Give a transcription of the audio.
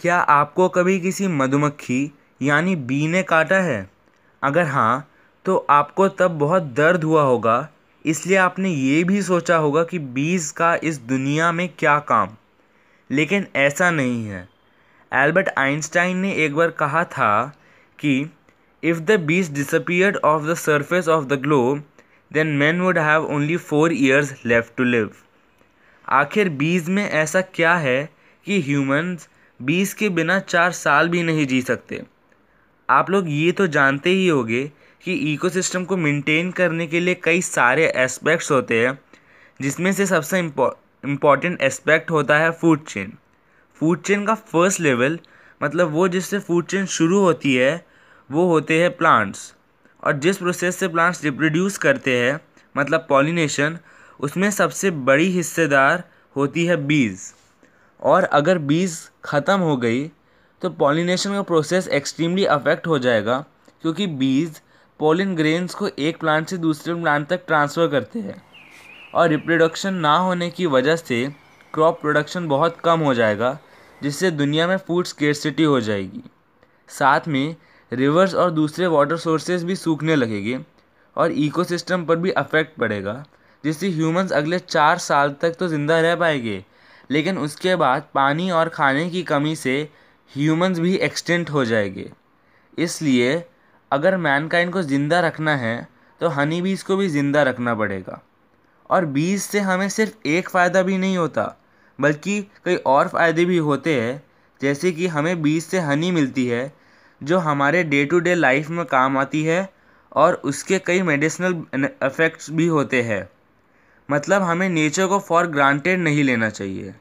क्या आपको कभी किसी मधुमक्खी यानी बी ने काटा है अगर हाँ तो आपको तब बहुत दर्द हुआ होगा इसलिए आपने ये भी सोचा होगा कि बीज का इस दुनिया में क्या काम लेकिन ऐसा नहीं है एल्बर्ट आइंस्टाइन ने एक बार कहा था कि if the bees disappeared off the surface of the globe then man would have only four years left to live आखिर बीज में ऐसा क्या है कि ह्यूमंस बीस के बिना चार साल भी नहीं जी सकते आप लोग ये तो जानते ही होंगे कि इकोसिस्टम को मेंटेन करने के लिए कई सारे एस्पेक्ट्स होते हैं जिसमें से सबसे इम्पॉर्टेंट एस्पेक्ट होता है फूड चेन फूड चेन का फर्स्ट लेवल मतलब वो जिससे फूड चेन शुरू होती है वो होते हैं प्लांट्स और जिस प्रोसेस से प्लांट्स रिप्रोड्यूस करते हैं मतलब पॉलिनेशन उसमें सबसे बड़ी हिस्सेदार होती है बीज और अगर बीज ख़त्म हो गई तो पॉलिनेशन का प्रोसेस एक्सट्रीमली अफेक्ट हो जाएगा क्योंकि बीज पोलिन ग्रेन्स को एक प्लांट से दूसरे प्लांट तक ट्रांसफ़र करते हैं और रिप्रोडक्शन ना होने की वजह से क्रॉप प्रोडक्शन बहुत कम हो जाएगा जिससे दुनिया में फूड स्केरसिटी हो जाएगी साथ में रिवर्स और दूसरे वाटर सोर्सेज भी सूखने लगेंगे और इकोसिस्टम पर भी अफेक्ट पड़ेगा जिससे ह्यूमंस अगले चार साल तक तो ज़िंदा रह पाएंगे लेकिन उसके बाद पानी और खाने की कमी से ह्यूमंस भी एक्सटेंट हो जाएंगे इसलिए अगर मैनकाइंड को ज़िंदा रखना है तो हनी बीज को भी ज़िंदा रखना पड़ेगा और बीज से हमें सिर्फ एक फ़ायदा भी नहीं होता बल्कि कई और फ़ायदे भी होते हैं जैसे कि हमें बीज से हनी मिलती है जो हमारे डे टू डे लाइफ में काम आती है और उसके कई मेडिसिनल इफ़ेक्ट्स भी होते हैं मतलब हमें नेचर को फॉर ग्रांटेड नहीं लेना चाहिए